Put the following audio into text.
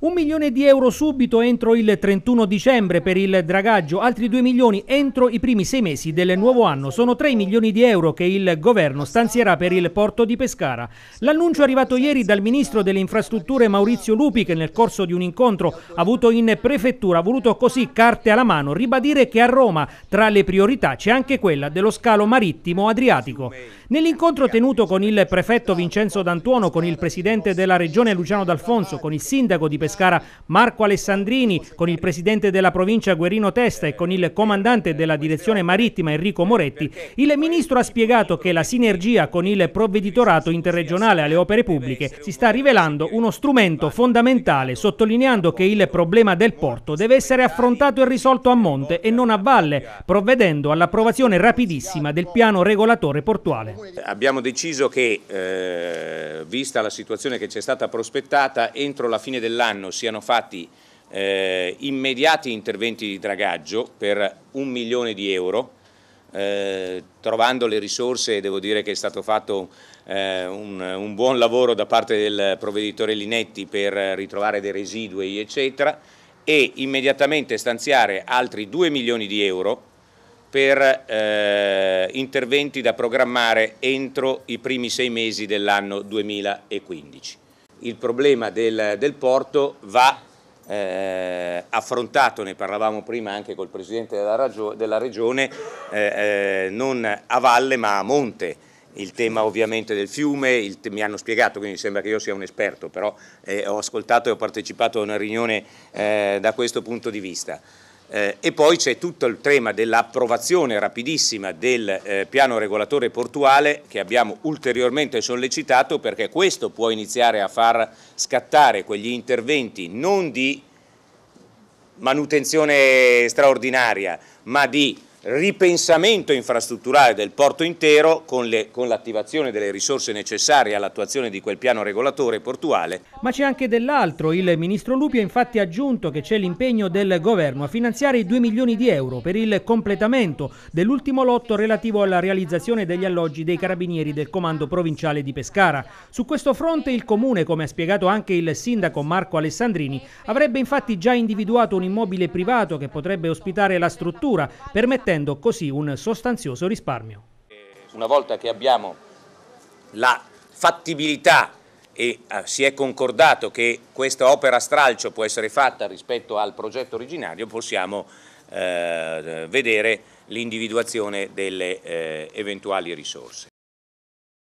Un milione di euro subito entro il 31 dicembre per il dragaggio, altri 2 milioni entro i primi sei mesi del nuovo anno. Sono 3 milioni di euro che il governo stanzierà per il porto di Pescara. L'annuncio è arrivato ieri dal ministro delle infrastrutture Maurizio Lupi che nel corso di un incontro avuto in prefettura ha voluto così carte alla mano ribadire che a Roma tra le priorità c'è anche quella dello scalo marittimo adriatico. Nell'incontro tenuto con il prefetto Vincenzo D'Antuono, con il presidente della regione Luciano D'Alfonso, con il sindaco di Pescara, Pescara Marco Alessandrini, con il presidente della provincia Guerino Testa e con il comandante della direzione marittima Enrico Moretti, il ministro ha spiegato che la sinergia con il provveditorato interregionale alle opere pubbliche si sta rivelando uno strumento fondamentale, sottolineando che il problema del porto deve essere affrontato e risolto a monte e non a valle, provvedendo all'approvazione rapidissima del piano regolatore portuale. Abbiamo deciso che, eh, vista la situazione che ci è stata prospettata, entro la fine dell'anno quest'anno siano fatti eh, immediati interventi di dragaggio per un milione di euro, eh, trovando le risorse devo dire che è stato fatto eh, un, un, buon lavoro da parte del provveditore Linetti per ritrovare dei residui eccetera e immediatamente stanziare altri 2 milioni di euro per eh, interventi da programmare entro i primi sei mesi dell'anno 2015 il problema del, del porto va eh, affrontato, ne parlavamo prima anche col Presidente della, della Regione, eh, eh, non a valle ma a monte. Il tema ovviamente del fiume, mi hanno spiegato, quindi sembra che io sia un esperto, però eh, ho ascoltato e ho partecipato a una riunione eh, da questo punto di vista. Eh, e poi c'è tutto il tema dell'approvazione rapidissima del eh, piano regolatore portuale che abbiamo ulteriormente sollecitato perché questo può iniziare a far scattare quegli interventi non di manutenzione straordinaria ma di ripensamento infrastrutturale del porto intero con, l'attivazione delle risorse necessarie all'attuazione di quel piano regolatore portuale. Ma c'è anche dell'altro, il ministro Lupi ha infatti aggiunto che c'è l'impegno del governo a finanziare i 2 milioni di euro per il completamento dell'ultimo lotto relativo alla realizzazione degli alloggi dei carabinieri del comando provinciale di Pescara. Su questo fronte il comune, come ha spiegato anche il sindaco Marco Alessandrini, avrebbe infatti già individuato un immobile privato che potrebbe ospitare la struttura, permettendo ottenendo così un sostanzioso risparmio. Una volta che abbiamo la fattibilità e eh, si è concordato che questa opera stralcio può essere fatta rispetto al progetto originario, possiamo eh, vedere l'individuazione delle eh, eventuali risorse.